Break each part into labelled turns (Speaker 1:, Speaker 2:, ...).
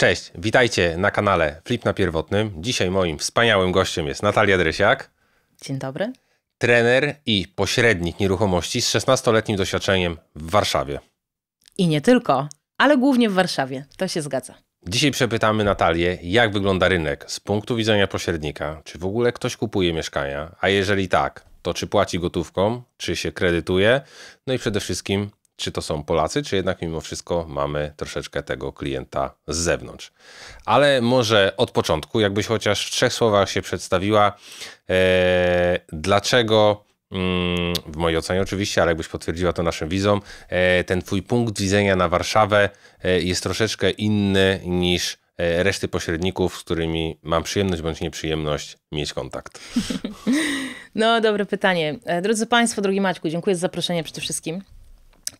Speaker 1: Cześć, witajcie na kanale Flip na Pierwotnym. Dzisiaj moim wspaniałym gościem jest Natalia Dresiak. Dzień dobry. Trener i pośrednik nieruchomości z 16-letnim doświadczeniem w Warszawie.
Speaker 2: I nie tylko, ale głównie w Warszawie. To się zgadza.
Speaker 1: Dzisiaj przepytamy Natalię, jak wygląda rynek z punktu widzenia pośrednika, czy w ogóle ktoś kupuje mieszkania, a jeżeli tak, to czy płaci gotówką, czy się kredytuje, no i przede wszystkim czy to są Polacy, czy jednak mimo wszystko mamy troszeczkę tego klienta z zewnątrz. Ale może od początku, jakbyś chociaż w trzech słowach się przedstawiła, ee, dlaczego mm, w mojej ocenie oczywiście, ale jakbyś potwierdziła to naszym widzom, e, ten twój punkt widzenia na Warszawę e, jest troszeczkę inny niż e, reszty pośredników, z którymi mam przyjemność bądź nieprzyjemność mieć kontakt.
Speaker 2: No, dobre pytanie. Drodzy Państwo, drogi Maćku, dziękuję za zaproszenie przede wszystkim.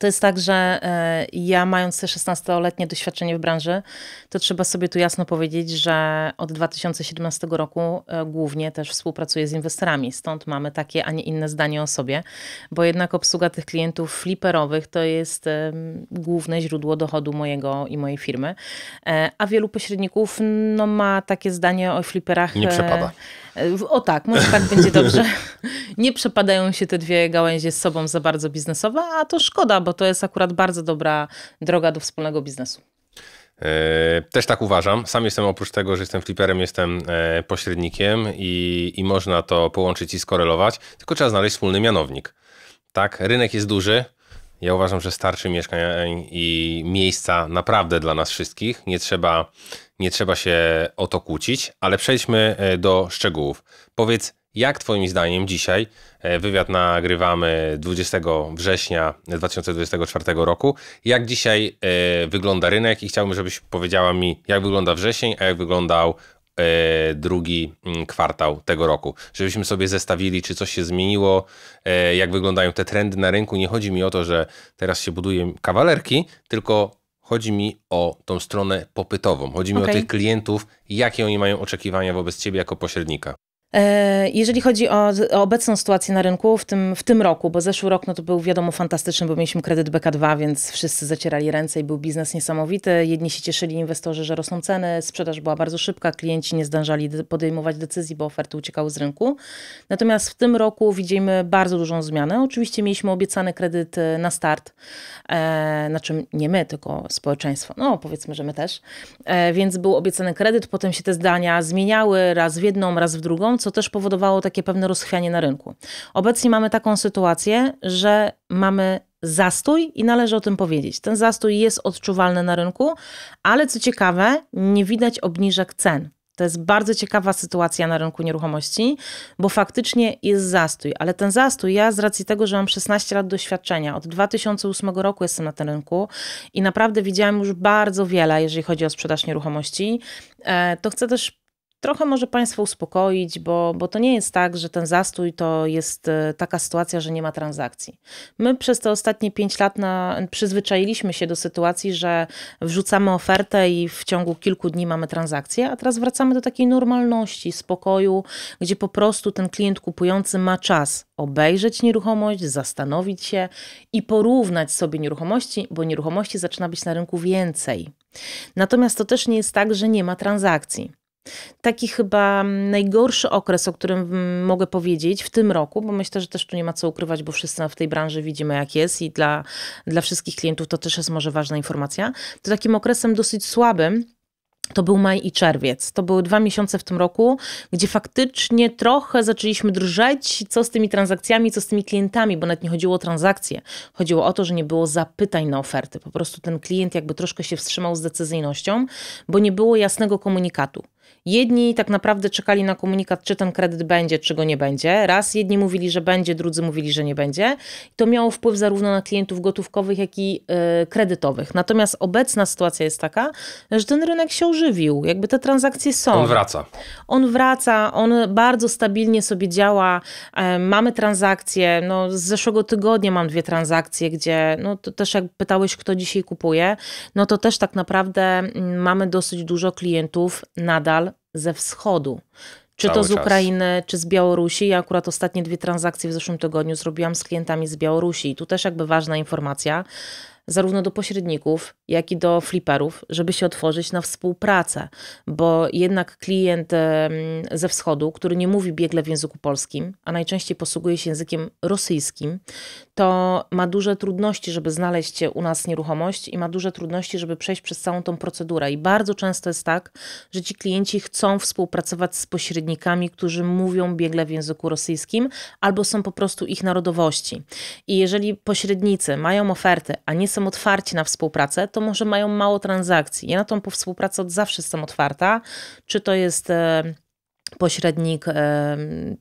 Speaker 2: To jest tak, że e, ja mając 16-letnie doświadczenie w branży, to trzeba sobie tu jasno powiedzieć, że od 2017 roku e, głównie też współpracuję z inwestorami. Stąd mamy takie, a nie inne zdanie o sobie, bo jednak obsługa tych klientów fliperowych to jest główne źródło dochodu mojego i mojej firmy. E, a wielu pośredników no, ma takie zdanie o fliperach. Nie przepada. O tak, może tak będzie dobrze. Nie przepadają się te dwie gałęzie z sobą za bardzo biznesowe, a to szkoda, bo bo to jest akurat bardzo dobra droga do wspólnego biznesu.
Speaker 1: E, też tak uważam. Sam jestem oprócz tego, że jestem fliperem, jestem e, pośrednikiem i, i można to połączyć i skorelować, tylko trzeba znaleźć wspólny mianownik. Tak, rynek jest duży. Ja uważam, że starczy mieszkań i miejsca naprawdę dla nas wszystkich. Nie trzeba, nie trzeba się o to kłócić, ale przejdźmy e, do szczegółów. Powiedz, jak Twoim zdaniem dzisiaj, e, wywiad nagrywamy 20 września 2024 roku, jak dzisiaj e, wygląda rynek i chciałbym, żebyś powiedziała mi, jak wygląda wrzesień, a jak wyglądał e, drugi mm, kwartał tego roku. Żebyśmy sobie zestawili, czy coś się zmieniło, jak wyglądają te trendy na rynku. Nie chodzi mi o to, że teraz się buduje kawalerki, tylko chodzi mi o tą stronę popytową. Chodzi mi okay. o tych klientów, jakie oni mają oczekiwania wobec ciebie jako pośrednika.
Speaker 2: E, jeżeli chodzi o, o, obecną sytuację na rynku w tym, w tym roku, bo zeszły rok no to był wiadomo fantastyczny, bo mieliśmy kredyt BK2, więc wszyscy zacierali ręce i był biznes niesamowity. Jedni się cieszyli inwestorzy, że rosną ceny, sprzedaż była bardzo szybka, klienci nie zdążali podejmować decyzji, bo oferty uciekały z rynku. Natomiast w tym roku widzimy bardzo dużą zmianę. Oczywiście mieliśmy obiecany kredyt na start, e, na czym nie my, tylko społeczeństwo. No powiedzmy, że my też. E, więc był obiecany kredyt, potem się te zdania zmieniały raz w jedną, raz w drugą co też powodowało takie pewne rozchwianie na rynku. Obecnie mamy taką sytuację, że mamy zastój i należy o tym powiedzieć. Ten zastój jest odczuwalny na rynku, ale co ciekawe, nie widać obniżek cen. To jest bardzo ciekawa sytuacja na rynku nieruchomości, bo faktycznie jest zastój, ale ten zastój ja z racji tego, że mam 16 lat doświadczenia, od 2008 roku jestem na tym rynku i naprawdę widziałam już bardzo wiele, jeżeli chodzi o sprzedaż nieruchomości, e, to chcę też trochę może Państwa uspokoić, bo, bo to nie jest tak, że ten zastój to jest e, taka sytuacja, że nie ma transakcji. My przez te ostatnie 5 lat na, przyzwyczailiśmy się do sytuacji, że wrzucamy ofertę i w ciągu kilku dni mamy transakcję, a teraz wracamy do takiej normalności, spokoju, gdzie po prostu ten klient kupujący ma czas obejrzeć nieruchomość, zastanowić się i porównać sobie nieruchomości, bo nieruchomości zaczyna być na rynku więcej. Natomiast to też nie jest tak, że nie ma transakcji. Taki chyba najgorszy okres, o którym mogę powiedzieć w tym roku, bo myślę, że też tu nie ma co ukrywać, bo wszyscy w tej branży widzimy, jak jest, i dla, dla wszystkich klientów to też jest może ważna informacja. To takim okresem dosyć słabym. To był maj i czerwiec. To były dwa miesiące w tym roku, gdzie faktycznie trochę zaczęliśmy drżeć, co z tymi transakcjami, co z tymi klientami, bo nawet nie chodziło o transakcje. Chodziło o to, że nie było zapytań na oferty. Po prostu ten klient jakby troszkę się wstrzymał z decyzyjnością, bo nie było jasnego komunikatu. Jedni tak naprawdę czekali na komunikat, czy ten kredyt będzie, czy go nie będzie. Raz jedni mówili, że będzie, drudzy mówili, że nie będzie. to miało wpływ zarówno na klientów gotówkowych, jak i yy, kredytowych. Natomiast obecna sytuacja jest taka, że ten rynek się ożywił, jakby te transakcje są. On wraca. On wraca, on bardzo stabilnie sobie działa. E, mamy transakcje, no z zeszłego tygodnia mam dwie transakcje, gdzie no to też jak pytałeś, kto dzisiaj kupuje, no to też tak naprawdę mm, mamy dosyć dużo klientów nadal ze wschodu. Czy Cały to z Ukrainy, czas. czy z Białorusi. Ja akurat ostatnie dwie transakcje w zeszłym tygodniu zrobiłam z klientami z Białorusi. I tu też jakby ważna informacja, zarówno do pośredników, jak i do fliperów, żeby się otworzyć na współpracę, bo jednak klient ze wschodu, który nie mówi biegle w języku polskim, a najczęściej posługuje się językiem rosyjskim, to ma duże trudności, żeby znaleźć się u nas nieruchomość i ma duże trudności, żeby przejść przez całą tą procedurę. I bardzo często jest tak, że ci klienci chcą współpracować z pośrednikami, którzy mówią biegle w języku rosyjskim albo są po prostu ich narodowości. I jeżeli pośrednicy mają oferty, a nie są otwarci na współpracę, to może mają mało transakcji. Ja na tą współpracę od zawsze jestem otwarta, czy to jest e, pośrednik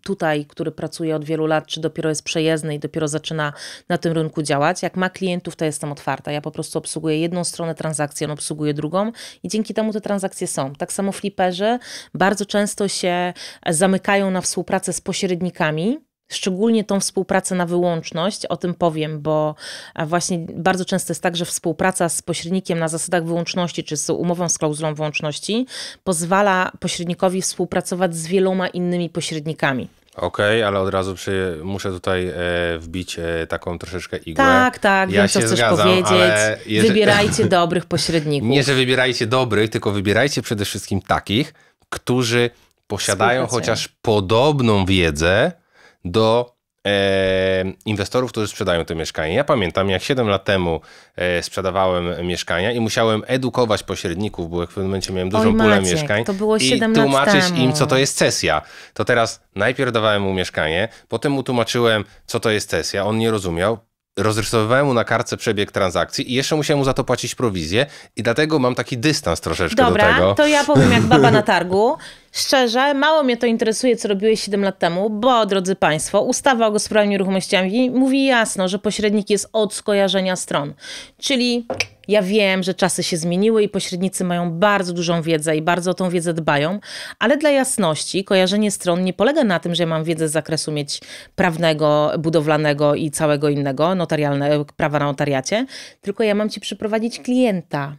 Speaker 2: tutaj, który pracuje od wielu lat, czy dopiero jest przejezdny i dopiero zaczyna na tym rynku działać. Jak ma klientów, to jestem otwarta. Ja po prostu obsługuję jedną stronę transakcji, on obsługuje drugą i dzięki temu te transakcje są. Tak samo fliperzy bardzo często się zamykają na współpracę z pośrednikami, Szczególnie tą współpracę na wyłączność, o tym powiem, bo właśnie bardzo często jest tak, że współpraca z pośrednikiem na zasadach wyłączności czy z umową z klauzulą wyłączności pozwala pośrednikowi współpracować z wieloma innymi pośrednikami.
Speaker 1: Okej, okay, ale od razu przy, muszę tutaj e, wbić e, taką troszeczkę igłę. Tak,
Speaker 2: tak, ja wiem co chcesz zgadzam, powiedzieć. Wybierajcie dobrych pośredników. Nie, że
Speaker 1: wybierajcie dobrych, tylko wybierajcie przede wszystkim takich, którzy posiadają chociaż podobną wiedzę, do e, inwestorów, którzy sprzedają te mieszkania. Ja pamiętam, jak 7 lat temu e, sprzedawałem mieszkania i musiałem edukować pośredników, bo w pewnym momencie miałem dużą pulę mieszkań to było 7 i tłumaczyć temu. im, co to jest cesja. To teraz najpierw dawałem mu mieszkanie, potem mu tłumaczyłem, co to jest cesja, on nie rozumiał, rozrysowywałem mu na kartce przebieg transakcji i jeszcze musiałem mu za to płacić prowizję i dlatego mam taki dystans troszeczkę Dobra, do tego. Dobra, to ja powiem
Speaker 2: jak baba na targu. Szczerze, mało mnie to interesuje, co robiłeś 7 lat temu, bo drodzy Państwo, ustawa o gospodarowaniu nieruchomościami mówi jasno, że pośrednik jest od skojarzenia stron. Czyli ja wiem, że czasy się zmieniły i pośrednicy mają bardzo dużą wiedzę i bardzo o tą wiedzę dbają, ale dla jasności kojarzenie stron nie polega na tym, że ja mam wiedzę z zakresu mieć prawnego, budowlanego i całego innego, notarialne, prawa na notariacie, tylko ja mam ci przyprowadzić klienta.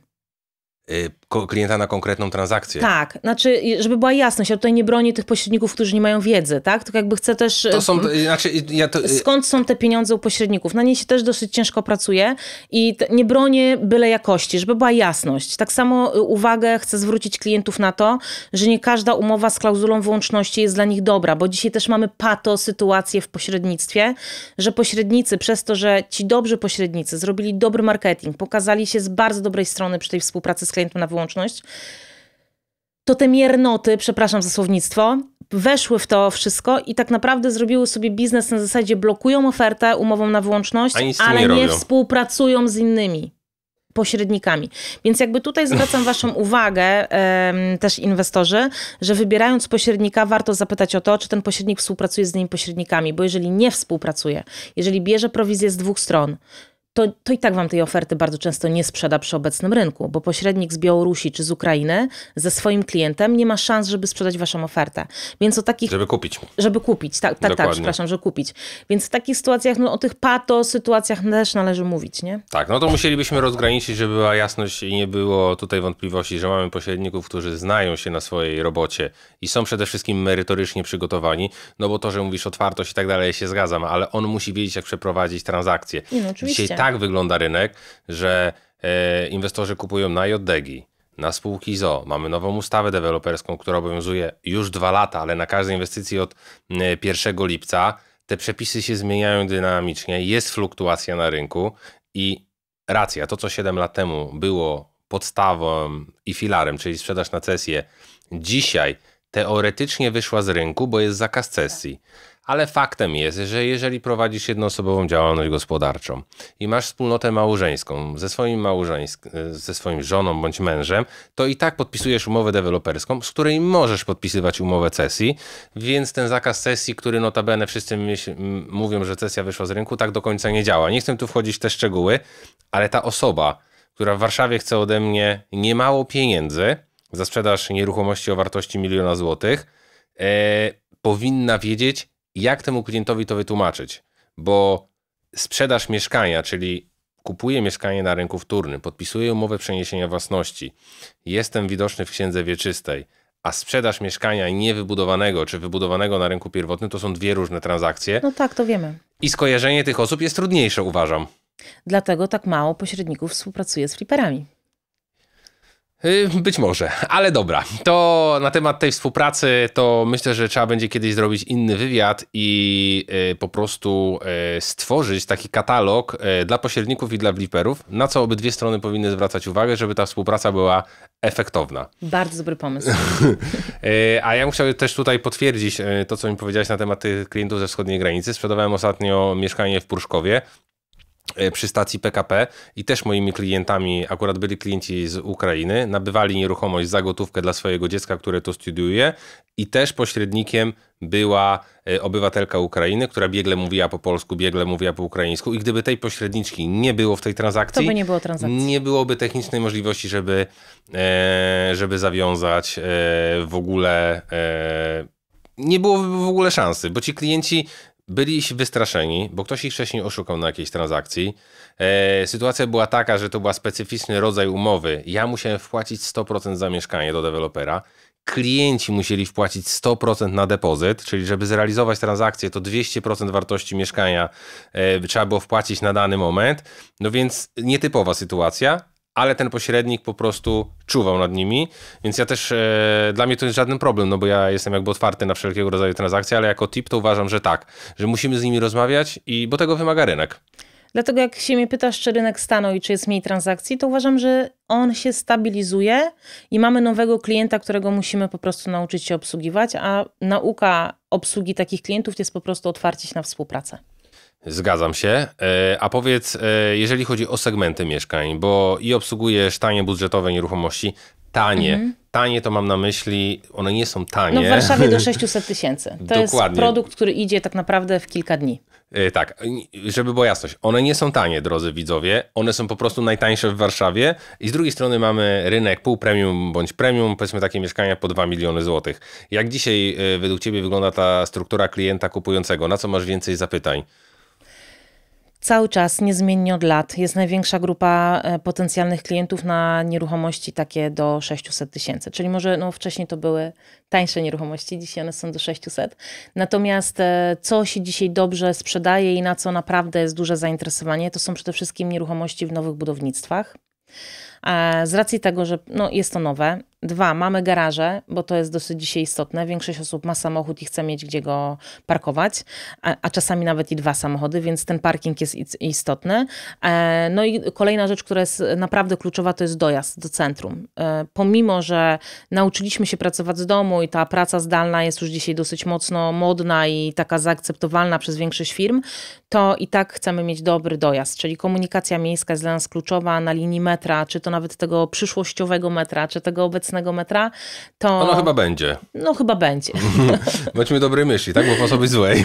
Speaker 1: Y, klienta na konkretną transakcję. Tak,
Speaker 2: znaczy, żeby była jasność, ja tutaj nie bronię tych pośredników, którzy nie mają wiedzy, tak? Tylko jakby chcę też... To są, y, y, znaczy,
Speaker 1: ja to... Y, skąd
Speaker 2: są te pieniądze u pośredników? Na niej się też dosyć ciężko pracuje i nie bronię byle jakości, żeby była jasność. Tak samo uwagę chcę zwrócić klientów na to, że nie każda umowa z klauzulą wyłączności jest dla nich dobra, bo dzisiaj też mamy pato sytuację w pośrednictwie, że pośrednicy przez to, że ci dobrzy pośrednicy zrobili dobry marketing, pokazali się z bardzo dobrej strony przy tej współpracy z klientem na wyłączności, to te miernoty, przepraszam za słownictwo, weszły w to wszystko i tak naprawdę zrobiły sobie biznes na zasadzie blokują ofertę umową na wyłączność, ale nie, nie współpracują z innymi pośrednikami. Więc jakby tutaj zwracam Waszą uwagę, um, też inwestorzy, że wybierając pośrednika, warto zapytać o to, czy ten pośrednik współpracuje z innymi pośrednikami, bo jeżeli nie współpracuje, jeżeli bierze prowizję z dwóch stron, to, to i tak wam tej oferty bardzo często nie sprzeda przy obecnym rynku, bo pośrednik z Białorusi czy z Ukrainy ze swoim klientem nie ma szans, żeby sprzedać waszą ofertę. Więc o takich... Żeby kupić. Żeby kupić, tak, tak, tak przepraszam, że kupić. Więc w takich sytuacjach, no o tych pato sytuacjach też należy mówić, nie?
Speaker 1: Tak, no to musielibyśmy rozgraniczyć, żeby była jasność i nie było tutaj wątpliwości, że mamy pośredników, którzy znają się na swojej robocie i są przede wszystkim merytorycznie przygotowani, no bo to, że mówisz otwartość i tak dalej, się zgadzam, ale on musi wiedzieć, jak przeprowadzić transakcję. No, oczywiście. Dzisiaj tak wygląda rynek, że e, inwestorzy kupują na JDG, na spółki ZO. Mamy nową ustawę deweloperską, która obowiązuje już dwa lata, ale na każdej inwestycji od 1 e, lipca. Te przepisy się zmieniają dynamicznie, jest fluktuacja na rynku i racja, to co 7 lat temu było podstawą i filarem, czyli sprzedaż na cesję, dzisiaj teoretycznie wyszła z rynku, bo jest zakaz cesji. Ale faktem jest, że jeżeli prowadzisz jednoosobową działalność gospodarczą i masz wspólnotę małżeńską ze swoim małżeńsk ze swoim żoną bądź mężem, to i tak podpisujesz umowę deweloperską, z której możesz podpisywać umowę cesji, więc ten zakaz cesji, który notabene wszyscy mówią, że cesja wyszła z rynku, tak do końca nie działa. Nie chcę tu wchodzić w te szczegóły, ale ta osoba, która w Warszawie chce ode mnie niemało pieniędzy za sprzedaż nieruchomości o wartości miliona złotych, e, powinna wiedzieć, jak temu klientowi to wytłumaczyć, bo sprzedaż mieszkania, czyli kupuję mieszkanie na rynku wtórnym, podpisuję umowę przeniesienia własności, jestem widoczny w księdze wieczystej, a sprzedaż mieszkania niewybudowanego czy wybudowanego na rynku pierwotnym to są dwie różne transakcje. No
Speaker 2: tak, to wiemy.
Speaker 1: I skojarzenie tych osób jest trudniejsze, uważam.
Speaker 2: Dlatego tak mało pośredników współpracuje z fliperami.
Speaker 1: Y, być może, ale dobra. To na temat tej współpracy, to myślę, że trzeba będzie kiedyś zrobić inny wywiad i y, po prostu y, stworzyć taki katalog dla pośredników i dla bliperów, na co obydwie strony powinny zwracać uwagę, żeby ta współpraca była efektowna.
Speaker 2: Bardzo dobry pomysł.
Speaker 1: A ja musiałem też tutaj potwierdzić to, co mi powiedziałeś na temat tych klientów ze wschodniej granicy. Sprzedawałem ostatnio mieszkanie w Pruszkowie. E, przy stacji PKP i też moimi klientami akurat byli klienci z Ukrainy, nabywali nieruchomość za gotówkę dla swojego dziecka, które tu studiuje i też pośrednikiem była e, obywatelka Ukrainy, która biegle mówiła po polsku, biegle mówiła po ukraińsku i gdyby tej pośredniczki nie było w tej transakcji, to by nie, było transakcji. nie byłoby technicznej możliwości, żeby, e, żeby zawiązać w ogóle nie byłoby w ogóle szansy, bo ci klienci byli wystraszeni, bo ktoś ich wcześniej oszukał na jakiejś transakcji. E, sytuacja była taka, że to był specyficzny rodzaj umowy. Ja musiałem wpłacić 100% za mieszkanie do dewelopera. Klienci musieli wpłacić 100% na depozyt, czyli żeby zrealizować transakcję, to 200% wartości mieszkania e, trzeba było wpłacić na dany moment. No więc nietypowa sytuacja ale ten pośrednik po prostu czuwał nad nimi, więc ja też, e, dla mnie to jest żaden problem, no bo ja jestem jakby otwarty na wszelkiego rodzaju transakcje, ale jako tip to uważam, że tak, że musimy z nimi rozmawiać, i bo tego wymaga rynek.
Speaker 2: Dlatego jak się mnie pytasz, czy rynek stanął i czy jest mniej transakcji, to uważam, że on się stabilizuje i mamy nowego klienta, którego musimy po prostu nauczyć się obsługiwać, a nauka obsługi takich klientów jest po prostu otwarcie się na współpracę.
Speaker 1: Zgadzam się. E, a powiedz, e, jeżeli chodzi o segmenty mieszkań, bo i obsługujesz tanie budżetowe nieruchomości, tanie. Mhm. Tanie to mam na myśli, one nie są tanie. No w Warszawie do
Speaker 2: 600 tysięcy. To Dokładnie. jest produkt, który idzie tak naprawdę w kilka dni.
Speaker 1: E, tak, żeby była jasność, one nie są tanie, drodzy widzowie, one są po prostu najtańsze w Warszawie i z drugiej strony mamy rynek pół premium bądź premium, powiedzmy takie mieszkania po 2 miliony złotych. Jak dzisiaj według Ciebie wygląda ta struktura klienta kupującego? Na co masz więcej zapytań?
Speaker 2: cały czas niezmiennie od lat jest największa grupa e, potencjalnych klientów na nieruchomości takie do 600 tysięcy. Czyli może no, wcześniej to były tańsze nieruchomości, dzisiaj one są do 600. Natomiast e, co się dzisiaj dobrze sprzedaje i na co naprawdę jest duże zainteresowanie, to są przede wszystkim nieruchomości w nowych budownictwach. E, z racji tego, że no, jest to nowe, Dwa, mamy garaże, bo to jest dosyć dzisiaj istotne. Większość osób ma samochód i chce mieć gdzie go parkować, a, a czasami nawet i dwa samochody, więc ten parking jest istotny. E, no i kolejna rzecz, która jest naprawdę kluczowa, to jest dojazd do centrum. E, pomimo, że nauczyliśmy się pracować z domu i ta praca zdalna jest już dzisiaj dosyć mocno modna i taka zaakceptowalna przez większość firm, to i tak chcemy mieć dobry dojazd, czyli komunikacja miejska jest dla nas kluczowa na linii metra, czy to nawet tego przyszłościowego metra, czy tego obecnego nocnego metra, to... Ono chyba będzie. No chyba będzie.
Speaker 1: Bądźmy dobrej myśli, tak? Bo po sobie
Speaker 2: złej.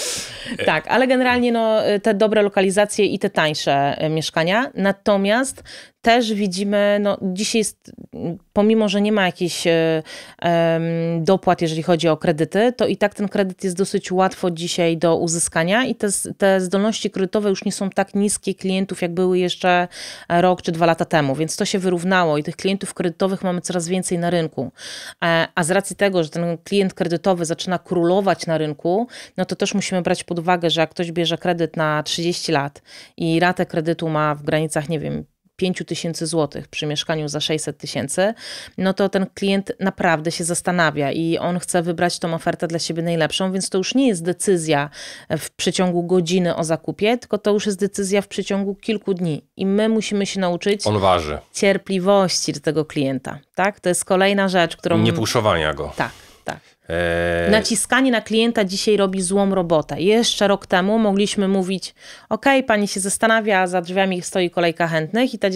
Speaker 2: tak, ale generalnie no, te dobre lokalizacje i te tańsze e, mieszkania. Natomiast też widzimy, no dzisiaj jest, pomimo, że nie ma jakichś e, dopłat, jeżeli chodzi o kredyty, to i tak ten kredyt jest dosyć łatwo dzisiaj do uzyskania i te, te zdolności kredytowe już nie są tak niskie klientów, jak były jeszcze rok czy dwa lata temu, więc to się wyrównało i tych klientów kredytowych mamy coraz więcej na rynku. E, a z racji tego, że ten klient kredytowy zaczyna królować na rynku, no to też musimy brać pod uwagę, że jak ktoś bierze kredyt na 30 lat i ratę kredytu ma w granicach, nie wiem, 5 tysięcy złotych przy mieszkaniu za 600 tysięcy, no to ten klient naprawdę się zastanawia i on chce wybrać tą ofertę dla siebie najlepszą, więc to już nie jest decyzja w przeciągu godziny o zakupie, tylko to już jest decyzja w przeciągu kilku dni. I my musimy się nauczyć cierpliwości do tego klienta. Tak? To jest kolejna rzecz, którą. Nie puszowania
Speaker 1: go. Tak, tak. Eee.
Speaker 2: Naciskanie na klienta dzisiaj robi złą robotę. Jeszcze rok temu mogliśmy mówić: OK, pani się zastanawia, za drzwiami stoi kolejka chętnych, i ta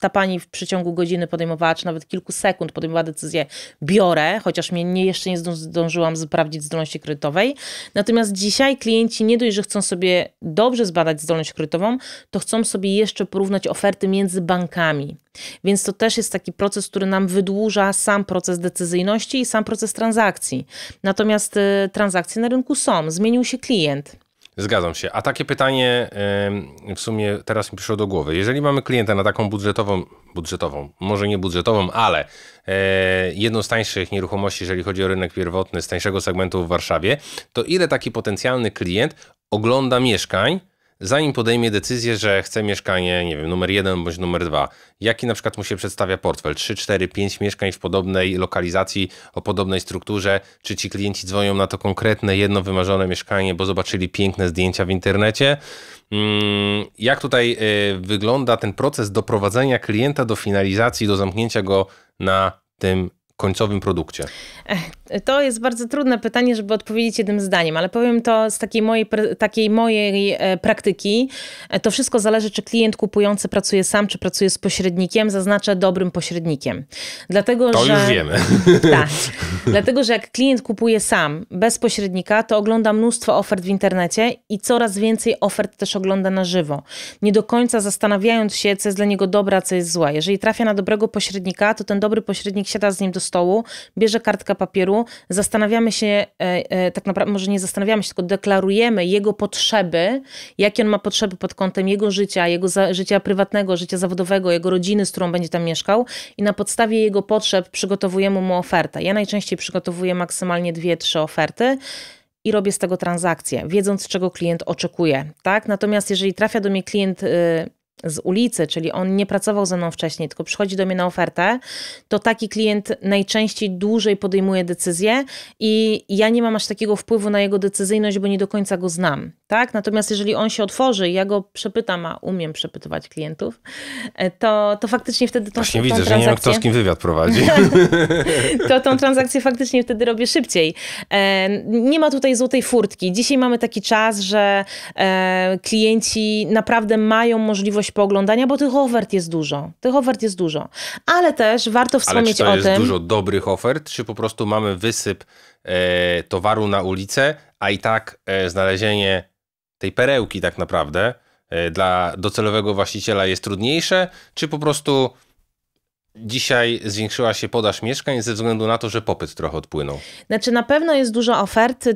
Speaker 2: ta pani w przeciągu godziny podejmowała, czy nawet kilku sekund podejmowała decyzję, biorę, chociaż mnie nie, jeszcze nie zdążyłam sprawdzić zdolności kredytowej. Natomiast dzisiaj klienci nie dość, że chcą sobie dobrze zbadać zdolność kredytową, to chcą sobie jeszcze porównać oferty między bankami. Więc to też jest taki proces, który nam wydłuża sam proces decyzyjności i sam proces transakcji. Natomiast y, transakcje na rynku są, zmienił się klient
Speaker 1: Zgadzam się. A takie pytanie w sumie teraz mi przyszło do głowy. Jeżeli mamy klienta na taką budżetową, budżetową, może nie budżetową, ale e, jedną z tańszych nieruchomości, jeżeli chodzi o rynek pierwotny, z tańszego segmentu w Warszawie, to ile taki potencjalny klient ogląda mieszkań, zanim podejmie decyzję, że chce mieszkanie, nie wiem, numer jeden bądź numer dwa, jaki na przykład mu się przedstawia portfel? 3, 4, 5 mieszkań w podobnej lokalizacji, o podobnej strukturze? Czy ci klienci dzwonią na to konkretne, jedno wymarzone mieszkanie, bo zobaczyli piękne zdjęcia w internecie? Mm, jak tutaj y, wygląda ten proces doprowadzenia klienta do finalizacji, do zamknięcia go na tym końcowym produkcie?
Speaker 2: To jest bardzo trudne pytanie, żeby odpowiedzieć jednym zdaniem, ale powiem to z takiej mojej, takiej mojej e, praktyki. E, to wszystko zależy, czy klient kupujący pracuje sam, czy pracuje z pośrednikiem. Zaznaczę dobrym pośrednikiem. Dlatego, to że, już wiemy. Tak. Dlatego, że jak klient kupuje sam, bez pośrednika, to ogląda mnóstwo ofert w internecie i coraz więcej ofert też ogląda na żywo. Nie do końca zastanawiając się, co jest dla niego dobre, a co jest złe. Jeżeli trafia na dobrego pośrednika, to ten dobry pośrednik siada z nim do stołu, bierze kartkę papieru, zastanawiamy się, e, e, tak naprawdę, może nie zastanawiamy się, tylko deklarujemy jego potrzeby, jakie on ma potrzeby pod kątem jego życia, jego za, życia prywatnego, życia zawodowego, jego rodziny, z którą będzie tam mieszkał i na podstawie jego potrzeb przygotowujemy mu ofertę. Ja najczęściej przygotowuję maksymalnie dwie, trzy oferty i robię z tego transakcję, wiedząc, czego klient oczekuje. Tak? Natomiast jeżeli trafia do mnie klient y, z ulicy, czyli on nie pracował ze mną wcześniej, tylko przychodzi do mnie na ofertę, to taki klient najczęściej dłużej podejmuje decyzję i ja nie mam aż takiego wpływu na jego decyzyjność, bo nie do końca go znam. Tak? Natomiast jeżeli on się otworzy i ja go przepytam, a umiem przepytywać klientów, e, to, to faktycznie wtedy to Właśnie tą widzę, transakcję... że nie wiem, kto z kim wywiad prowadzi. to tą transakcję faktycznie wtedy robię szybciej. E, nie ma tutaj złotej furtki. Dzisiaj mamy taki czas, że e, klienci naprawdę mają możliwość możliwość pooglądania, bo tych ofert jest dużo. Tych ofert jest dużo. Ale też warto wspomnieć Ale czy to jest dużo
Speaker 1: dobrych ofert, czy po prostu mamy wysyp e, towaru na ulicę, a i tak e, znalezienie tej perełki tak naprawdę e, dla docelowego właściciela jest trudniejsze, czy po prostu Dzisiaj zwiększyła się podaż mieszkań ze względu na to, że popyt trochę odpłynął.
Speaker 2: Znaczy na pewno jest dużo ofert.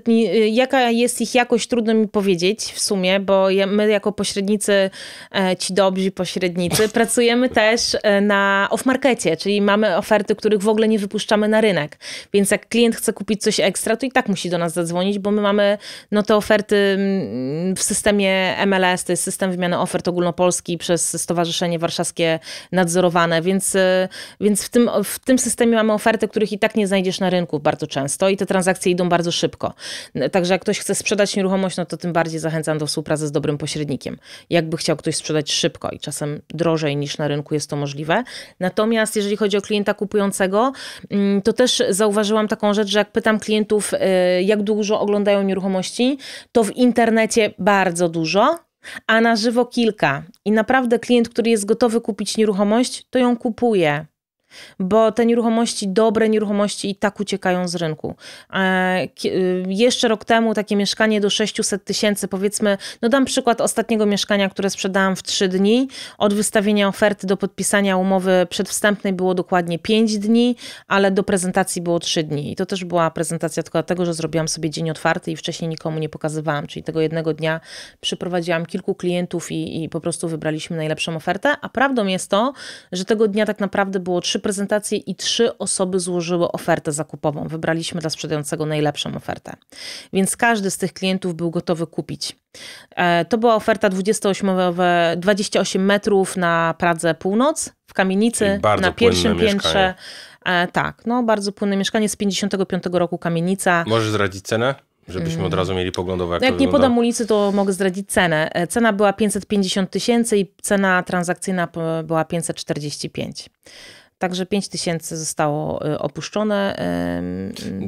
Speaker 2: Jaka jest ich jakość, trudno mi powiedzieć w sumie, bo my jako pośrednicy, e, ci dobrzy pośrednicy, pracujemy też e, na off-markecie, czyli mamy oferty, których w ogóle nie wypuszczamy na rynek. Więc jak klient chce kupić coś ekstra, to i tak musi do nas zadzwonić, bo my mamy no, te oferty mm, w systemie MLS, to jest system wymiany ofert ogólnopolski przez Stowarzyszenie Warszawskie nadzorowane, więc e, więc w tym, w tym systemie mamy oferty, których i tak nie znajdziesz na rynku bardzo często i te transakcje idą bardzo szybko. Także jak ktoś chce sprzedać nieruchomość, no to tym bardziej zachęcam do współpracy z dobrym pośrednikiem. Jakby chciał ktoś sprzedać szybko i czasem drożej niż na rynku jest to możliwe. Natomiast jeżeli chodzi o klienta kupującego, mm, to też zauważyłam taką rzecz, że jak pytam klientów, y, jak dużo oglądają nieruchomości, to w internecie bardzo dużo, a na żywo kilka. I naprawdę klient, który jest gotowy kupić nieruchomość, to ją kupuje bo te nieruchomości, dobre nieruchomości i tak uciekają z rynku. E, y, jeszcze rok temu takie mieszkanie do 600 tysięcy, powiedzmy, no dam przykład ostatniego mieszkania, które sprzedałam w 3 dni. Od wystawienia oferty do podpisania umowy przedwstępnej było dokładnie 5 dni, ale do prezentacji było 3 dni. I to też była prezentacja tylko dlatego, że zrobiłam sobie dzień otwarty i wcześniej nikomu nie pokazywałam, czyli tego jednego dnia przyprowadziłam kilku klientów i, i po prostu wybraliśmy najlepszą ofertę, a prawdą jest to, że tego dnia tak naprawdę było 3 prezentacje i trzy osoby złożyły ofertę zakupową. Wybraliśmy dla sprzedającego najlepszą ofertę. Więc każdy z tych klientów był gotowy kupić. E, to była oferta 28, metrów na Pradze Północ, w kamienicy, na pierwszym piętrze. E, tak, no bardzo płynne mieszkanie z 55 roku kamienica. Możesz
Speaker 1: zdradzić cenę? Żebyśmy od mm. razu mieli poglądowe, jak, no, nie podam
Speaker 2: ulicy, to mogę zdradzić cenę. E, cena była 550 tysięcy i cena transakcyjna e, była 545. Także 5 tysięcy zostało y, opuszczone.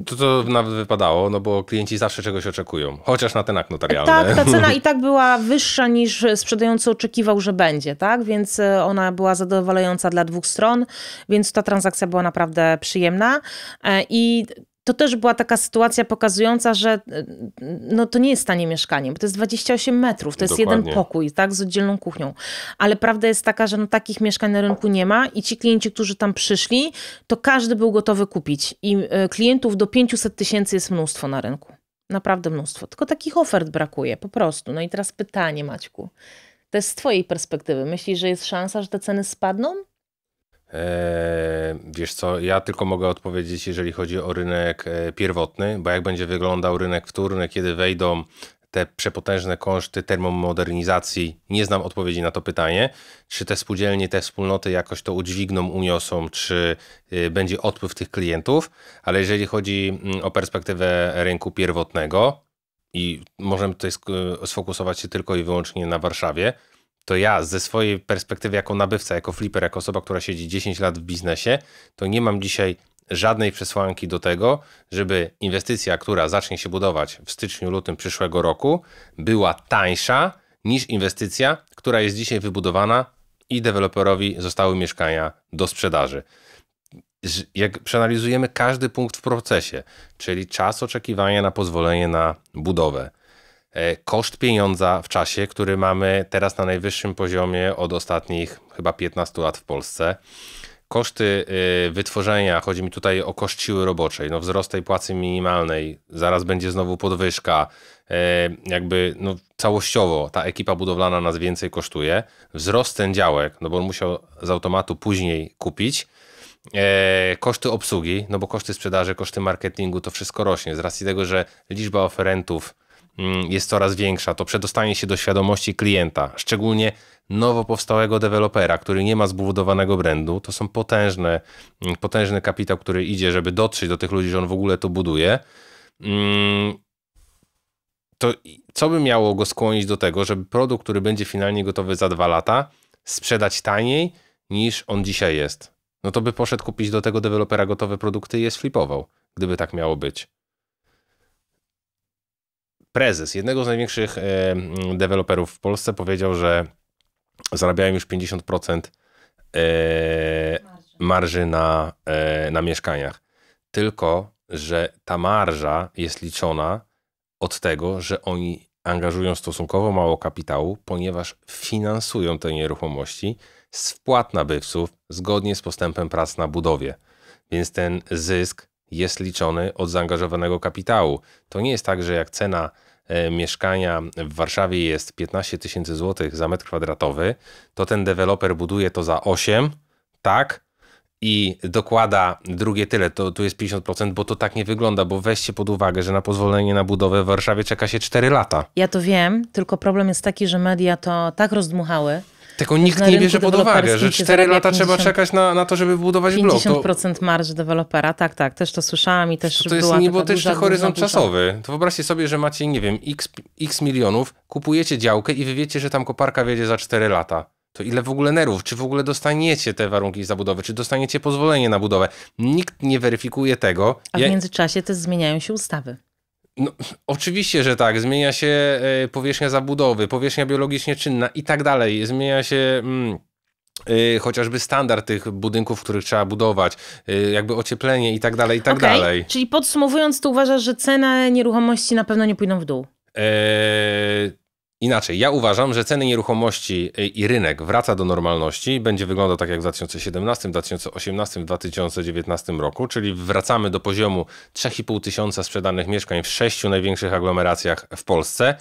Speaker 1: To, to nawet wypadało, no bo klienci zawsze czegoś oczekują, chociaż na ten akt notarialny. Tak, ta cena i
Speaker 2: tak była wyższa niż sprzedający oczekiwał, że będzie, tak? Więc y, ona była zadowalająca dla dwóch stron, więc ta transakcja była naprawdę przyjemna. E, I to też była taka sytuacja pokazująca, że y, no, to nie jest tanie mieszkanie, bo to jest 28 metrów, to jest Dokładnie. jeden pokój, tak, z oddzielną kuchnią. Ale prawda jest taka, że no, takich mieszkań na rynku nie ma i ci klienci, którzy tam przyszli, to każdy był gotowy kupić. I y, klientów do 500 tysięcy jest mnóstwo na rynku. Naprawdę mnóstwo. Tylko takich ofert brakuje po prostu. No i teraz pytanie, Maćku. To jest z Twojej perspektywy. Myślisz, że jest szansa, że te ceny spadną?
Speaker 1: Eee, wiesz co, ja tylko mogę odpowiedzieć, jeżeli chodzi o rynek e, pierwotny, bo jak będzie wyglądał rynek wtórny, kiedy wejdą te przepotężne koszty termomodernizacji? Nie znam odpowiedzi na to pytanie. Czy te spółdzielnie, te wspólnoty jakoś to udźwigną, uniosą, czy e, będzie odpływ tych klientów? Ale jeżeli chodzi mm, o perspektywę rynku pierwotnego i możemy tutaj e, sfokusować się tylko i wyłącznie na Warszawie, to ja ze swojej perspektywy jako nabywca, jako flipper, jako osoba, która siedzi 10 lat w biznesie, to nie mam dzisiaj żadnej przesłanki do tego, żeby inwestycja, która zacznie się budować w styczniu, lutym przyszłego roku, była tańsza niż inwestycja, która jest dzisiaj wybudowana i deweloperowi zostały mieszkania do sprzedaży. Jak przeanalizujemy każdy punkt w procesie, czyli czas oczekiwania na pozwolenie na budowę, E, koszt pieniądza w czasie, który mamy teraz na najwyższym poziomie od ostatnich chyba 15 lat w Polsce. Koszty y, wytworzenia, chodzi mi tutaj o koszt siły roboczej, no wzrost tej płacy minimalnej, zaraz będzie znowu podwyżka, e, jakby no, całościowo ta ekipa budowlana nas więcej kosztuje. Wzrost ten działek, no bo on musiał z automatu później kupić, e, koszty obsługi, no bo koszty sprzedaży, koszty marketingu, to wszystko rośnie. Z racji tego, że liczba oferentów Mm, jest coraz większa. To przedostanie się do świadomości klienta, szczególnie nowo powstałego dewelopera, który nie ma zbudowanego brandu, to są potężne, mm, potężny kapitał, który idzie, żeby dotrzeć do tych ludzi, że on w ogóle to buduje. Mm, to co by miało go skłonić do tego, żeby produkt, który będzie finalnie gotowy za dwa lata, sprzedać taniej niż on dzisiaj jest? No to by poszedł kupić do tego dewelopera gotowe produkty i je sflipował, gdyby tak miało być prezes jednego z największych e, deweloperów w Polsce powiedział, że zarabiają już 50% e, marży na, e, na mieszkaniach. Tylko, że ta marża jest liczona od tego, że oni angażują stosunkowo mało kapitału, ponieważ finansują te nieruchomości z wpłat nabywców zgodnie z postępem prac na budowie. Więc ten zysk jest liczony od zaangażowanego kapitału. To nie jest tak, że jak cena e, mieszkania w Warszawie jest 15 tysięcy złotych za metr kwadratowy, to ten deweloper buduje to za 8, tak? I dokłada drugie tyle, to tu jest 50%, bo to tak nie wygląda, bo weźcie pod uwagę, że na pozwolenie na budowę w Warszawie czeka się 4 lata.
Speaker 2: Ja to wiem, tylko problem jest taki, że media to tak rozdmuchały,
Speaker 1: tego nikt nie bierze pod uwagę, że 4 lata 50, trzeba czekać na, na to,
Speaker 2: żeby budować 50% blok. 50% to... dewelopera, tak, tak, też to słyszałam i też To, to jest była niebotyczny horyzont duża, czasowy.
Speaker 1: To wyobraźcie sobie, że macie, nie wiem, x, x milionów, kupujecie działkę i wy wiecie, że tam koparka wjedzie za 4 lata to ile w ogóle nerwów, czy w ogóle dostaniecie te warunki zabudowy, czy dostaniecie pozwolenie na budowę. Nikt nie weryfikuje tego. A w
Speaker 2: międzyczasie też zmieniają się ustawy.
Speaker 1: No, oczywiście, że tak. Zmienia się e, powierzchnia zabudowy, powierzchnia biologicznie czynna i tak dalej. Zmienia się. Mm, e, chociażby standard tych budynków, w których trzeba budować, e, jakby ocieplenie i tak dalej, i tak okay. dalej. Czyli
Speaker 2: podsumowując, to uważasz, że ceny nieruchomości na pewno nie pójdą w dół?
Speaker 1: Eee, Inaczej, ja uważam, że ceny nieruchomości y, i rynek wraca do normalności, będzie wyglądał tak jak w 2017, 2018, 2019 roku, czyli wracamy do poziomu 3,5 tysiąca sprzedanych mieszkań w sześciu największych aglomeracjach w Polsce.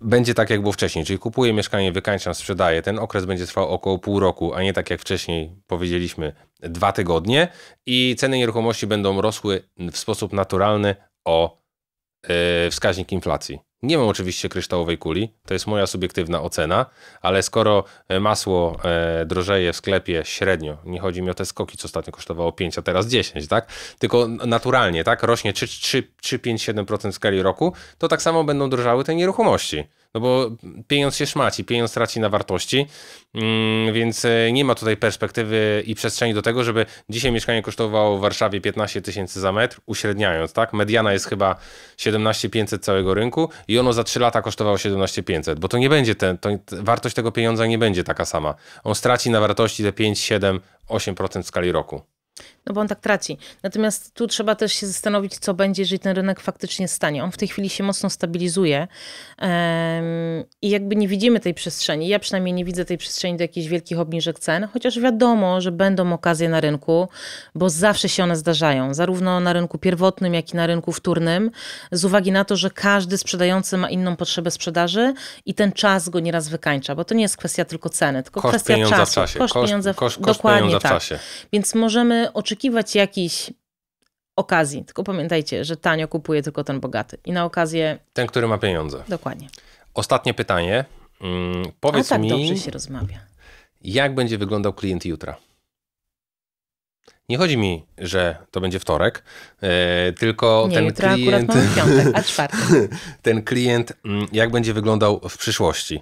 Speaker 1: Będzie tak jak było wcześniej, czyli kupuję mieszkanie, wykańczam, sprzedaję. Ten okres będzie trwał około pół roku, a nie tak jak wcześniej powiedzieliśmy, dwa tygodnie i ceny nieruchomości będą rosły w sposób naturalny o y, wskaźnik inflacji. Nie mam oczywiście kryształowej kuli, to jest moja subiektywna ocena, ale skoro e, masło e, drożeje w sklepie średnio, nie chodzi mi o te skoki, co ostatnio kosztowało 5, a teraz 10, tak? Tylko naturalnie, tak? Rośnie 3, 3, 3 5, 7% w skali roku, to tak samo będą drożały te nieruchomości no bo pieniądz się szmaci, pieniądz traci na wartości, mm, więc e, nie ma tutaj perspektywy i przestrzeni do tego, żeby dzisiaj mieszkanie kosztowało w Warszawie 15 tysięcy za metr, uśredniając, tak? Mediana jest chyba 17 500 całego rynku i ono za 3 lata kosztowało 17 500, bo to nie będzie, ten, to, wartość tego pieniądza nie będzie taka sama. On straci na wartości te 5, 7, 8% w skali roku
Speaker 2: no bo on tak traci. Natomiast tu trzeba też się zastanowić, co będzie, jeżeli ten rynek faktycznie stanie. On w tej chwili się mocno stabilizuje i jakby nie widzimy tej przestrzeni. Ja przynajmniej nie widzę tej przestrzeni do jakichś wielkich obniżek cen, chociaż wiadomo, że będą okazje na rynku, bo zawsze się one zdarzają, zarówno na rynku pierwotnym, jak i na rynku wtórnym, z uwagi na to, że każdy sprzedający ma inną potrzebę sprzedaży i ten czas go nieraz wykańcza, bo to nie jest kwestia tylko ceny, tylko koszt kwestia czasu. Koszt, koszt pieniądza w czasie. Koszt, pieniądza w, dokładnie tak. Czasie. Więc możemy oczekiwać poszukiwać jakichś okazji. Tylko pamiętajcie, że tanio kupuje tylko ten bogaty. I na okazję.
Speaker 1: Ten, który ma pieniądze. Dokładnie. Ostatnie pytanie. Mm, powiedz A tak mi. dobrze się rozmawia. Jak będzie wyglądał klient jutra? Nie chodzi mi, że to będzie wtorek, yy, tylko Nie, ten jutra klient. Akurat piątek, a czwartek. ten klient, mm, jak będzie wyglądał w przyszłości.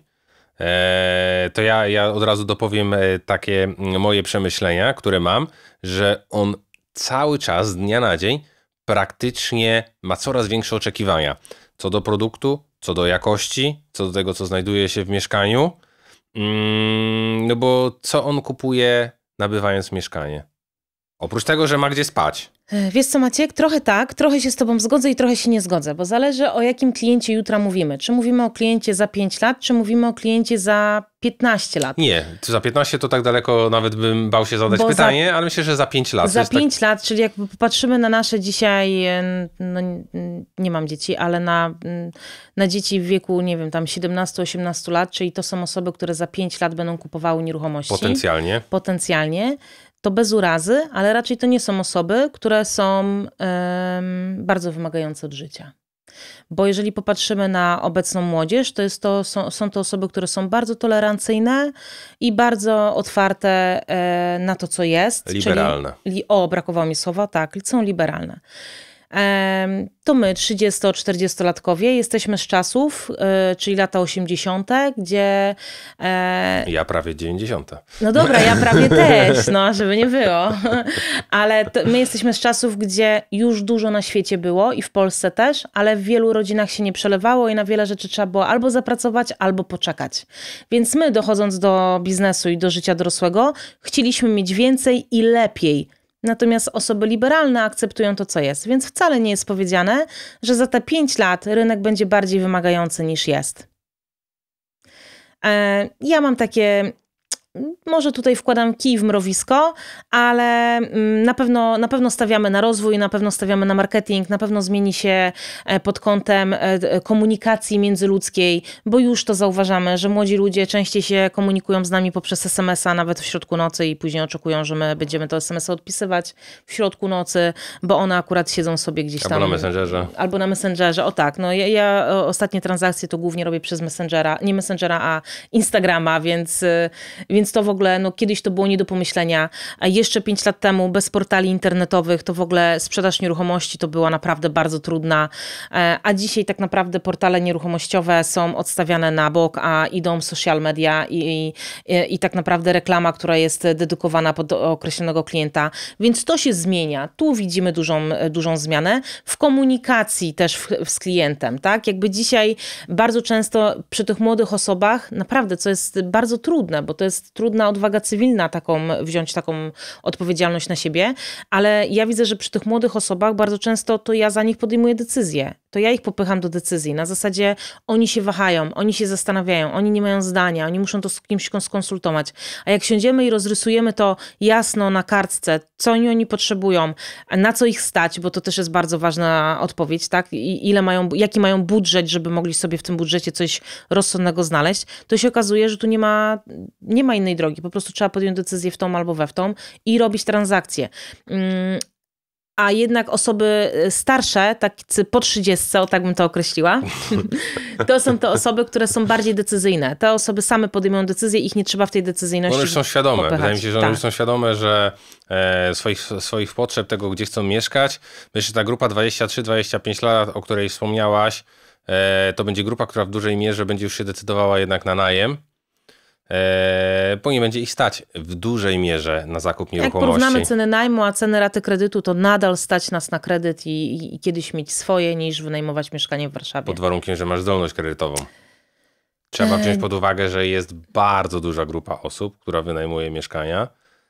Speaker 1: E, to ja, ja od razu dopowiem e, takie moje przemyślenia, które mam, że on cały czas, dnia na dzień, praktycznie ma coraz większe oczekiwania co do produktu, co do jakości, co do tego, co znajduje się w mieszkaniu. Mm, no bo co on kupuje, nabywając mieszkanie? Oprócz tego, że ma gdzie spać.
Speaker 2: E, wiesz co Maciek, trochę tak, trochę się z Tobą zgodzę i trochę się nie zgodzę, bo zależy o jakim kliencie jutra mówimy. Czy mówimy o kliencie za 5 lat, czy mówimy o kliencie za 15 lat.
Speaker 1: Nie, za 15 to tak daleko nawet bym bał się zadać bo pytanie, za, ale myślę, że za 5 lat. Za 5
Speaker 2: tak... lat, czyli jak popatrzymy na nasze dzisiaj, e, no nie mam dzieci, ale na, na dzieci w wieku, nie wiem, tam 17-18 lat, czyli to są osoby, które za 5 lat będą kupowały nieruchomości. Potencjalnie. Potencjalnie to bez urazy, ale raczej to nie są osoby, które są um, bardzo wymagające od życia. Bo jeżeli popatrzymy na obecną młodzież, to, jest to są, są to osoby, które są bardzo tolerancyjne i bardzo otwarte e, na to, co jest. Liberalne. Czyli, o, brakowało mi słowa, tak, są liberalne to my, 30-40-latkowie, jesteśmy z czasów, e, czyli lata 80., gdzie. E, ja prawie
Speaker 1: 90. No dobra, ja prawie też, no,
Speaker 2: żeby nie było. Ale my jesteśmy z czasów, gdzie już dużo na świecie było i w Polsce też, ale w wielu rodzinach się nie przelewało i na wiele rzeczy trzeba było albo zapracować, albo poczekać. Więc my, dochodząc do biznesu i do życia dorosłego, chcieliśmy mieć więcej i lepiej Natomiast osoby liberalne akceptują to, co jest, więc wcale nie jest powiedziane, że za te 5 lat rynek będzie bardziej wymagający niż jest. E, ja mam takie może tutaj wkładam kij w mrowisko, ale mm, na pewno, na pewno stawiamy na rozwój, na pewno stawiamy na marketing, na pewno zmieni się e, pod kątem e, e, komunikacji międzyludzkiej, bo już to zauważamy, że młodzi ludzie częściej się komunikują z nami poprzez SMS-a nawet w środku nocy i później oczekują, że my będziemy to SMS-a odpisywać w środku nocy, bo one akurat siedzą sobie gdzieś tam. Albo na Messengerze. Albo na Messengerze, o tak. No ja, ja ostatnie transakcje to głównie robię przez Messengera, nie Messengera, a Instagrama, więc, y, więc więc to w ogóle, no kiedyś to było nie do pomyślenia. A jeszcze 5 lat temu bez portali internetowych to w ogóle sprzedaż nieruchomości to była naprawdę bardzo trudna. E, a dzisiaj tak naprawdę portale nieruchomościowe są odstawiane na bok, a idą social media i, i, i tak naprawdę reklama, która jest dedykowana pod określonego klienta. Więc to się zmienia. Tu widzimy dużą, dużą zmianę w komunikacji też w, z klientem, tak? Jakby dzisiaj bardzo często przy tych młodych osobach, naprawdę, co jest bardzo trudne, bo to jest trudna odwaga cywilna taką, wziąć taką odpowiedzialność na siebie, ale ja widzę, że przy tych młodych osobach bardzo często to ja za nich podejmuję decyzje. To ja ich popycham do decyzji. Na zasadzie oni się wahają, oni się zastanawiają, oni nie mają zdania, oni muszą to z kimś skonsultować. A jak siądziemy i rozrysujemy to jasno na kartce, co oni, oni potrzebują, na co ich stać, bo to też jest bardzo ważna odpowiedź, tak? I ile mają, jaki mają budżet, żeby mogli sobie w tym budżecie coś rozsądnego znaleźć, to się okazuje, że tu nie ma, nie ma innej drogi. Po prostu trzeba podjąć decyzję w tą albo we w tą i robić transakcje. Mm, a jednak osoby y, starsze, tacy po 30, o tak bym to określiła, to są te osoby, które są bardziej decyzyjne. Te osoby same podejmują decyzje, ich nie trzeba w tej decyzyjności. One już są świadome. Popychać. Wydaje mi się, że one tak. już
Speaker 1: są świadome, że e, swoich, swoich potrzeb, tego, gdzie chcą mieszkać. Myślę, że ta grupa 23-25 lat, o której wspomniałaś, e, to będzie grupa, która w dużej mierze będzie już się decydowała jednak na najem. Eee, bo nie będzie ich stać w dużej mierze na zakup nieruchomości. Jak porównamy ceny
Speaker 2: najmu, a ceny raty kredytu, to nadal stać nas na kredyt i, i, kiedyś mieć swoje, niż wynajmować mieszkanie w Warszawie. Pod
Speaker 1: warunkiem, że masz zdolność kredytową.
Speaker 2: Trzeba eee. wziąć pod
Speaker 1: uwagę, że jest bardzo duża grupa osób, która wynajmuje mieszkania,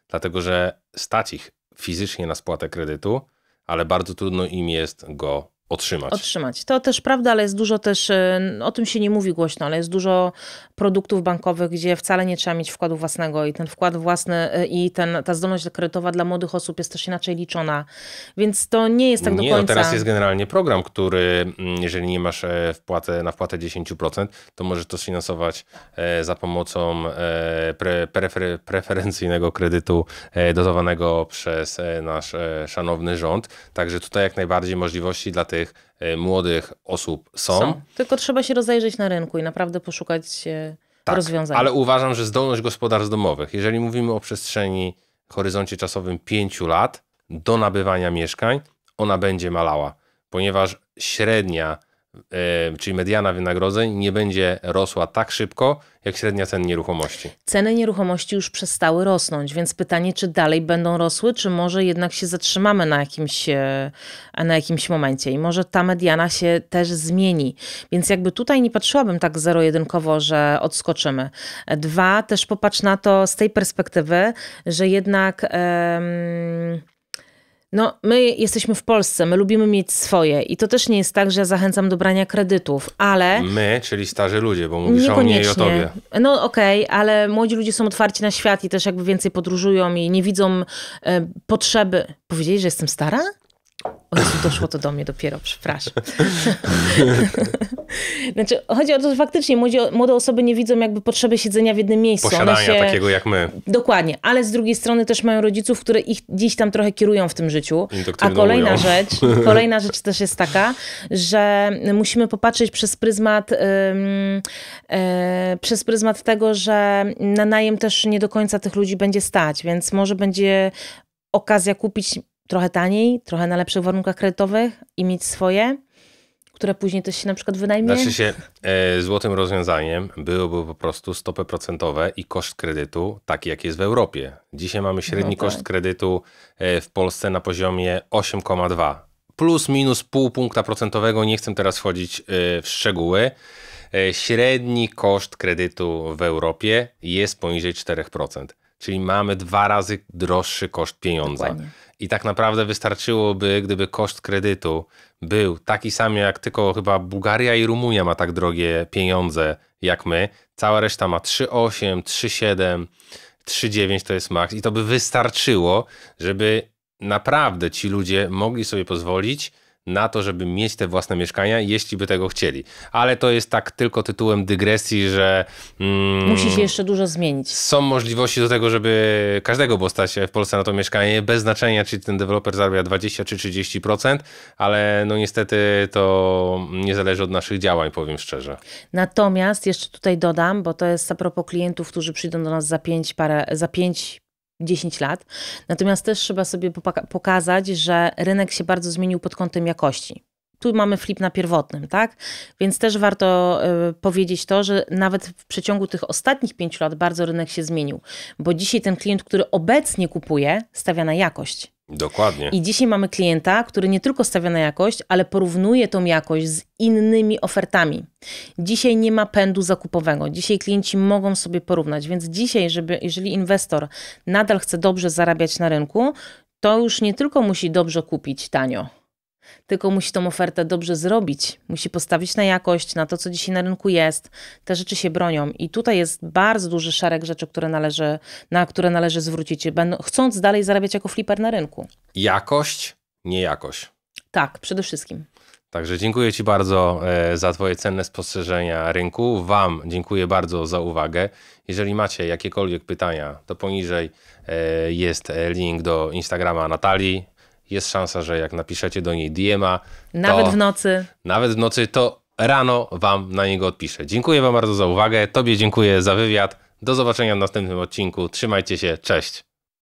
Speaker 1: dlatego że stać ich fizycznie na spłatę kredytu, ale bardzo trudno im jest go otrzymać.
Speaker 2: Otrzymać. To też prawda, ale jest dużo też, y, o tym się nie mówi głośno, ale jest dużo produktów bankowych, gdzie wcale nie trzeba mieć wkładu własnego i ten wkład własny y, i ten, ta zdolność kredytowa dla młodych osób jest też inaczej liczona, więc to nie jest tak nie, do no końca. No teraz jest
Speaker 1: generalnie program, który mm, jeżeli nie masz e, wpłatę, na wpłatę 10%, to możesz to sfinansować e, za pomocą e, pre, prefer, preferencyjnego kredytu dotowanego przez nasz szanowny rząd, także tutaj jak najbardziej możliwości dla tych E, młodych osób są. są.
Speaker 2: Tylko trzeba się rozejrzeć na rynku i naprawdę poszukać e, tak, rozwiązań. Ale
Speaker 1: uważam, że zdolność gospodarstw domowych, jeżeli mówimy o przestrzeni horyzoncie czasowym 5 lat do nabywania mieszkań, ona będzie malała, ponieważ średnia czyli mediana wynagrodzeń, nie będzie rosła tak szybko, jak średnia cen nieruchomości.
Speaker 2: Ceny nieruchomości już przestały rosnąć, więc pytanie, czy dalej będą rosły, czy może jednak się zatrzymamy na jakimś, e, na jakimś momencie i może ta mediana się też zmieni. Więc jakby tutaj nie patrzyłabym tak zero-jedynkowo, że odskoczymy. Dwa, też popatrz na to z tej perspektywy, że jednak... No, my jesteśmy w Polsce, my lubimy mieć swoje i to też nie jest tak, że ja zachęcam do brania kredytów, ale...
Speaker 1: My, czyli starzy ludzie, bo mówisz o mnie i o tobie.
Speaker 2: No okej, okay, ale młodzi ludzie są otwarci na świat i też jakby więcej podróżują i nie widzą e, potrzeby... Powiedzieli, że jestem stara? Od razu doszło to do mnie dopiero, przepraszam. znaczy, chodzi o to, że faktycznie młode osoby nie widzą jakby potrzeby siedzenia w jednym miejscu. Posiadania się... takiego jak my. Dokładnie, ale z drugiej strony też mają rodziców, które ich gdzieś tam trochę kierują w tym życiu. A kolejna rzecz, kolejna rzecz też jest taka, że musimy popatrzeć przez pryzmat, ym, e, przez pryzmat tego, że na najem też nie do końca tych ludzi będzie stać, więc może będzie okazja kupić trochę taniej, trochę na lepszych warunkach kredytowych i mieć swoje, które później też się na przykład wynajmie. Znaczy się,
Speaker 1: e, złotym rozwiązaniem byłoby po prostu stopy procentowe i koszt kredytu taki, jak jest w Europie. Dzisiaj mamy średni no tak. koszt kredytu e, w Polsce na poziomie 8,2. Plus minus pół punkta procentowego, nie chcę teraz wchodzić e, w szczegóły. E, średni koszt kredytu w Europie jest poniżej 4%, czyli mamy dwa razy droższy koszt pieniądza. Dokładnie. I tak naprawdę wystarczyłoby, gdyby koszt kredytu był taki sam jak tylko chyba Bułgaria i Rumunia ma tak drogie pieniądze jak my. Cała reszta ma 3,8, 3,7, 3,9 to jest maks. I to by wystarczyło, żeby naprawdę ci ludzie mogli sobie pozwolić na to, żeby mieć te własne mieszkania, jeśli by tego chcieli. Ale to jest tak tylko tytułem dygresji, że. Mm, Musi się
Speaker 2: jeszcze dużo zmienić. Są
Speaker 1: możliwości do tego, żeby każdego bosta się w Polsce na to mieszkanie, bez znaczenia, czy ten deweloper zarabia 20 czy 30%, ale no niestety to nie zależy od naszych działań, powiem szczerze.
Speaker 2: Natomiast jeszcze tutaj dodam, bo to jest a propos klientów, którzy przyjdą do nas za 5 parę, za 5 10 lat. Natomiast też trzeba sobie pokazać, że rynek się bardzo zmienił pod kątem jakości tu mamy flip na pierwotnym, tak? Więc też warto y, powiedzieć to, że nawet w przeciągu tych ostatnich pięciu lat bardzo rynek się zmienił, bo dzisiaj ten klient, który obecnie kupuje, stawia na jakość.
Speaker 1: Dokładnie. I
Speaker 2: dzisiaj mamy klienta, który nie tylko stawia na jakość, ale porównuje tą jakość z innymi ofertami. Dzisiaj nie ma pędu zakupowego. Dzisiaj klienci mogą sobie porównać, więc dzisiaj, żeby, jeżeli inwestor nadal chce dobrze zarabiać na rynku, to już nie tylko musi dobrze kupić tanio, tylko musi tą ofertę dobrze zrobić, musi postawić na jakość, na to, co dzisiaj na rynku jest. Te rzeczy się bronią i tutaj jest bardzo duży szereg rzeczy, które należy, na które należy zwrócić, się. chcąc dalej zarabiać jako flipper na rynku.
Speaker 1: Jakość, nie jakość.
Speaker 2: Tak, przede wszystkim.
Speaker 1: Także dziękuję Ci bardzo e, za Twoje cenne spostrzeżenia rynku. Wam dziękuję bardzo za uwagę. Jeżeli macie jakiekolwiek pytania, to poniżej e, jest e, link do Instagrama Natalii jest szansa, że jak napiszecie do niej DM-a. Nawet w nocy. Nawet w nocy, to rano wam na niego odpiszę. Dziękuję wam bardzo za uwagę. Tobie dziękuję za wywiad. Do zobaczenia w następnym odcinku. Trzymajcie się. Cześć.